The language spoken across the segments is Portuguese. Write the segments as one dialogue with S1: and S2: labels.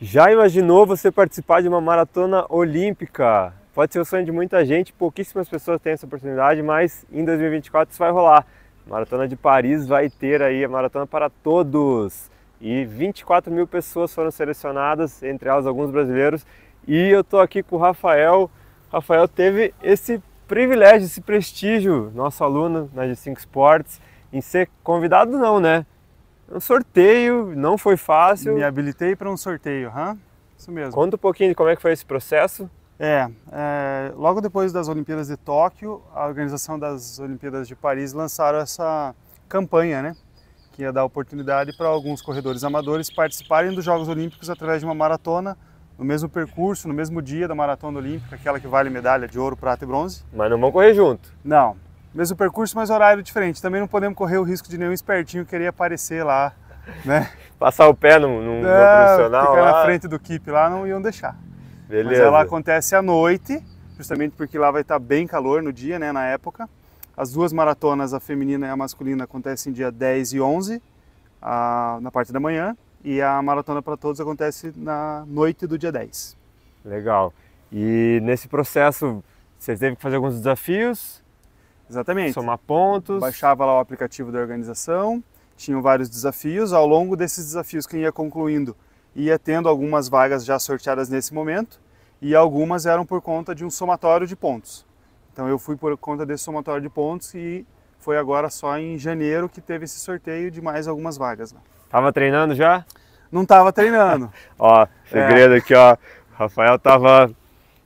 S1: Já imaginou você participar de uma maratona olímpica? Pode ser o sonho de muita gente, pouquíssimas pessoas têm essa oportunidade, mas em 2024 isso vai rolar. maratona de Paris vai ter aí a maratona para todos. E 24 mil pessoas foram selecionadas, entre elas alguns brasileiros. E eu estou aqui com o Rafael. O Rafael teve esse privilégio, esse prestígio, nosso aluno na G5 Sports, em ser convidado não, né? Um sorteio, não foi fácil. Me habilitei para um sorteio,
S2: hã? Isso mesmo. Conta um pouquinho de como é que foi esse processo. É, é, logo depois das Olimpíadas de Tóquio, a organização das Olimpíadas de Paris lançaram essa campanha, né? Que ia dar oportunidade para alguns corredores amadores participarem dos Jogos Olímpicos através de uma maratona no mesmo percurso, no mesmo dia da maratona olímpica, aquela que vale medalha de ouro, prata e bronze. Mas não vão correr junto? Não. Mesmo percurso, mas horário diferente. Também não podemos correr o risco de nenhum espertinho querer aparecer lá,
S1: né? Passar o pé num, num é, profissional ficar lá. na
S2: frente do keep lá, não iam deixar. É, Beleza. Mas ela acontece à noite, justamente porque lá vai estar tá bem calor no dia, né, na época. As duas maratonas, a feminina e a masculina, acontecem dia 10 e 11, a, na parte da manhã, e a maratona para todos acontece na noite do dia 10.
S1: Legal. E nesse processo, vocês teve
S2: que fazer alguns desafios? Exatamente. Somar pontos. Baixava lá o aplicativo da organização, tinham vários desafios. Ao longo desses desafios, quem ia concluindo ia tendo algumas vagas já sorteadas nesse momento e algumas eram por conta de um somatório de pontos. Então eu fui por conta desse somatório de pontos e foi agora só em janeiro que teve esse sorteio de mais algumas vagas.
S1: Tava treinando já? Não tava treinando. ó,
S2: segredo é. aqui, ó. Rafael tava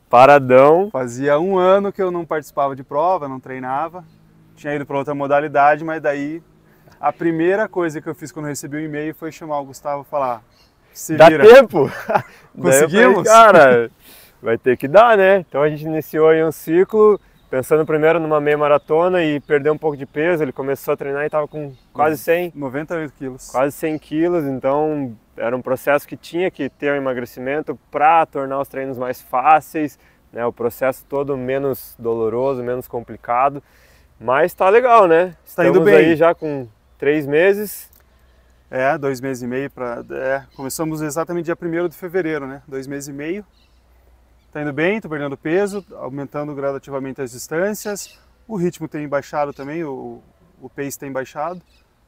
S2: paradão. Fazia um ano que eu não participava de prova, não treinava. Tinha ido para outra modalidade, mas daí a primeira coisa que eu fiz quando eu recebi o um e-mail foi chamar o Gustavo e falar: se Dá tempo! Conseguimos? Falei, cara,
S1: vai ter que dar, né? Então a gente iniciou aí um ciclo, pensando primeiro numa meia maratona e perdeu um pouco de peso. Ele começou a treinar e estava com quase 100. 98 quilos. Quase 100 quilos, então era um processo que tinha que ter um emagrecimento para tornar os treinos mais fáceis, né? O processo todo menos doloroso, menos complicado. Mas tá legal, né? Está Estamos indo bem. aí já com
S2: três meses. É, dois meses e meio para. É, começamos exatamente dia 1 de fevereiro, né? Dois meses e meio. Tá indo bem, tô perdendo peso, aumentando gradativamente as distâncias. O ritmo tem baixado também, o, o pace tem baixado.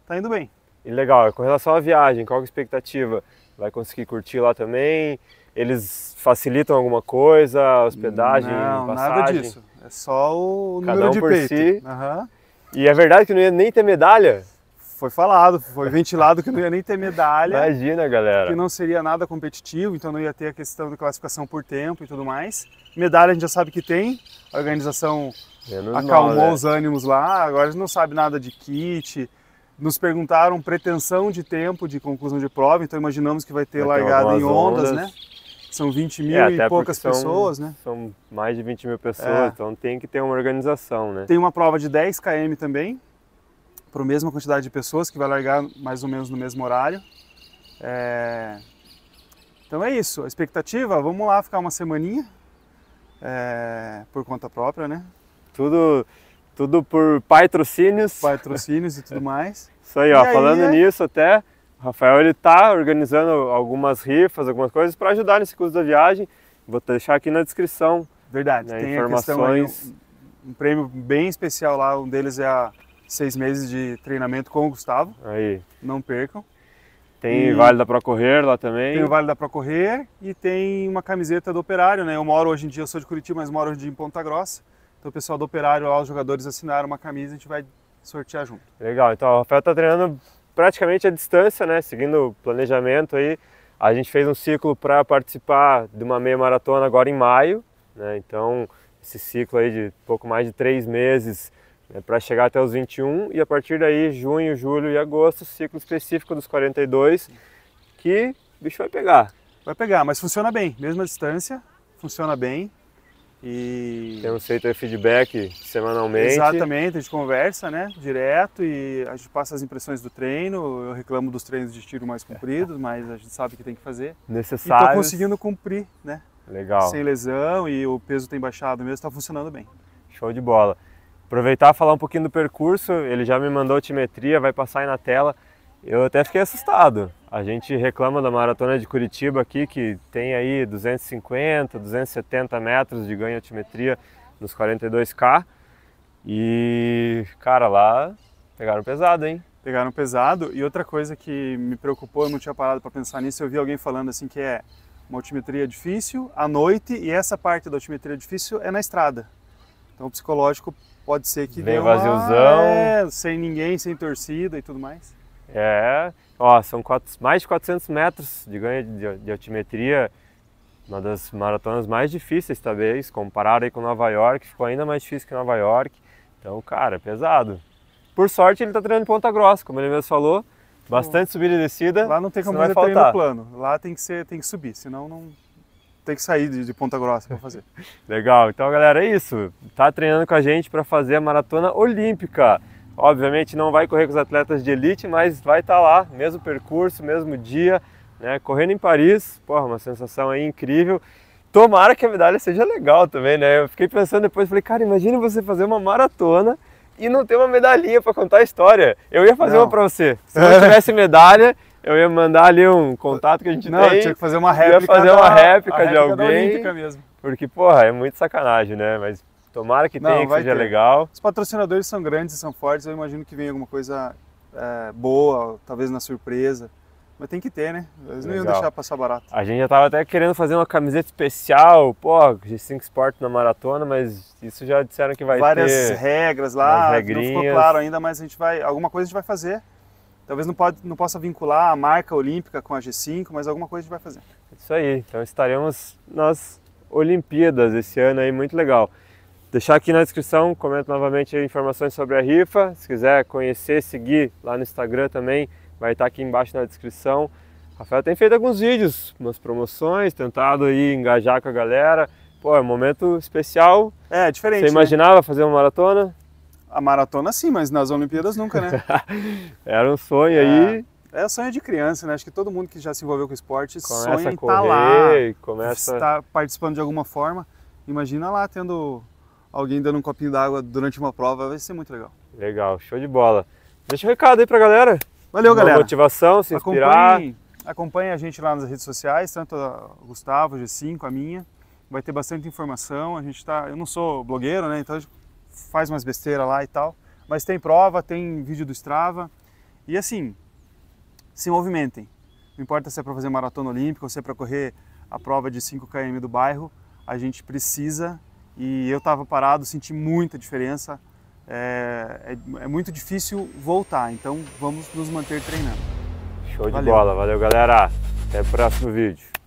S2: Tá indo bem.
S1: E legal, com relação à viagem, qual é a expectativa? Vai conseguir curtir lá também? Eles facilitam alguma coisa? Hospedagem, não, passagem? nada disso.
S2: É só o Cada número um de por peito. Si. Uhum. E é verdade que não ia nem ter medalha? foi falado, foi ventilado que não ia nem ter medalha. Imagina, galera. Que não seria nada competitivo, então não ia ter a questão da classificação por tempo e tudo mais. Medalha a gente já sabe que tem, a organização Menos acalmou mal, né? os ânimos lá, agora a gente não sabe nada de kit, nos perguntaram pretensão de tempo de conclusão de prova, então imaginamos que vai ter vai largada ter em ondas, ondas, né? São 20 é, mil é, e poucas são, pessoas, né?
S1: São mais de 20 mil pessoas, é. então tem que ter uma organização, né? Tem
S2: uma prova de 10 km também, para a mesma quantidade de pessoas, que vai largar mais ou menos no mesmo horário. É... Então é isso, a expectativa, vamos lá ficar uma semaninha, é, por conta própria, né? Tudo tudo por patrocínios. Patrocínios e tudo mais. Isso
S1: aí, e ó. Aí falando é... nisso até, o Rafael ele tá organizando algumas rifas, algumas coisas para ajudar nesse curso da viagem. Vou deixar aqui na descrição. Verdade, né, tem informações. Aí,
S2: um, prêmio bem especial lá, um deles é a seis meses de treinamento com o Gustavo. Aí. Não percam. Tem e... Vale
S1: da correr lá também. Tem o Vale
S2: da correr e tem uma camiseta do Operário, né? Eu moro hoje em dia, eu sou de Curitiba, mas moro hoje em Ponta Grossa. Então o pessoal do Operário lá, os jogadores assinaram uma camisa, a gente vai sortear junto.
S1: Legal, então o Rafael está treinando praticamente à distância, né? Seguindo o planejamento aí. A gente fez um ciclo para participar de uma meia maratona agora em maio, né? Então esse ciclo aí de pouco mais de três meses né? para chegar até os 21 e a partir daí junho, julho e agosto, ciclo específico dos 42 que o bicho vai pegar. Vai pegar,
S2: mas funciona bem, mesma distância, funciona bem.
S1: E... Temos feito é feedback semanalmente. Exatamente,
S2: a gente conversa, né? Direto e a gente passa as impressões do treino. Eu reclamo dos treinos de tiro mais compridos, mas a gente sabe que tem que fazer. Necessário. Estou conseguindo cumprir, né? Legal. Sem lesão e o peso tem baixado mesmo, está funcionando bem. Show de
S1: bola. Aproveitar e falar um pouquinho do percurso. Ele já me mandou a timetria vai passar aí na tela. Eu até fiquei assustado. A gente reclama da maratona de Curitiba aqui, que tem aí 250, 270 metros de ganho de altimetria nos 42K. E, cara, lá
S2: pegaram pesado, hein? Pegaram pesado. E outra coisa que me preocupou, eu não tinha parado para pensar nisso, eu vi alguém falando assim que é uma altimetria difícil à noite e essa parte da altimetria difícil é na estrada. Então o psicológico pode ser que Bem dê uma... vaziozão. É, sem ninguém, sem torcida e tudo mais.
S1: É, ó, são quatro, mais de 400 metros de ganho de, de altimetria, uma das maratonas mais difíceis, talvez, comparado aí com Nova York, ficou ainda mais difícil que Nova York. Então, cara, é pesado. Por sorte, ele está treinando Ponta Grossa, como ele mesmo falou, bastante subida e descida. Lá não tem como fazer no plano,
S2: lá tem que, ser, tem que subir, senão não tem que sair de, de Ponta Grossa para fazer.
S1: Legal, então galera, é isso. Tá treinando com a gente para fazer a maratona olímpica. Obviamente não vai correr com os atletas de elite, mas vai estar tá lá, mesmo percurso, mesmo dia, né? Correndo em Paris, porra, uma sensação aí incrível. Tomara que a medalha seja legal também, né? Eu fiquei pensando depois, falei, cara, imagina você fazer uma maratona e não ter uma medalhinha para contar a história. Eu ia fazer não. uma para você. Se não tivesse medalha, eu ia mandar ali um contato que a gente não, tem. Não, tinha que fazer uma réplica. ia fazer uma da, réplica de alguém. mesmo. Porque, porra, é muito sacanagem, né? Mas Tomara que tenha, Não, que seja ter. legal.
S2: Os patrocinadores são grandes e são fortes, eu imagino que vem alguma coisa é, boa, talvez na surpresa. Mas tem que ter, né? Eles não iam deixar passar barato.
S1: A gente já tava até querendo fazer uma camiseta especial, pô, G5 Sport na maratona, mas isso já disseram
S2: que vai Várias ter. Várias regras lá, não ficou claro ainda, mas a gente vai. Alguma coisa a gente vai fazer. Talvez não, pode, não possa vincular a marca olímpica com a G5, mas alguma coisa a gente vai fazer.
S1: Isso aí, então estaremos nas Olimpíadas esse ano aí, muito legal. Deixar aqui na descrição, comento novamente informações sobre a rifa. Se quiser conhecer, seguir lá no Instagram também, vai estar aqui embaixo na descrição. Rafael tem feito alguns vídeos, umas promoções, tentado aí engajar com a galera. Pô, é um momento especial. É,
S2: diferente. Você né? imaginava né? fazer uma maratona? A maratona sim, mas nas Olimpíadas nunca, né? Era um sonho é. aí. É sonho de criança, né? Acho que todo mundo que já se envolveu com esporte começa sonha em estar tá lá, começa... estar participando de alguma forma. Imagina lá tendo alguém dando um copinho d'água durante uma prova, vai ser muito legal.
S1: Legal, show de bola. Deixa um recado
S2: aí pra galera. Valeu, uma galera. motivação, se inspirar. Acompanhe, a gente lá nas redes sociais, tanto o Gustavo, G5, a minha. Vai ter bastante informação. A gente tá, eu não sou blogueiro, né? Então a gente faz umas besteiras lá e tal. Mas tem prova, tem vídeo do Strava. E assim, se movimentem. Não importa se é para fazer maratona olímpica ou se é para correr a prova de 5 km do bairro, a gente precisa e eu estava parado, senti muita diferença. É, é, é, muito difícil voltar, então vamos nos manter treinando. Show de valeu. bola,
S1: valeu galera. Até o próximo vídeo.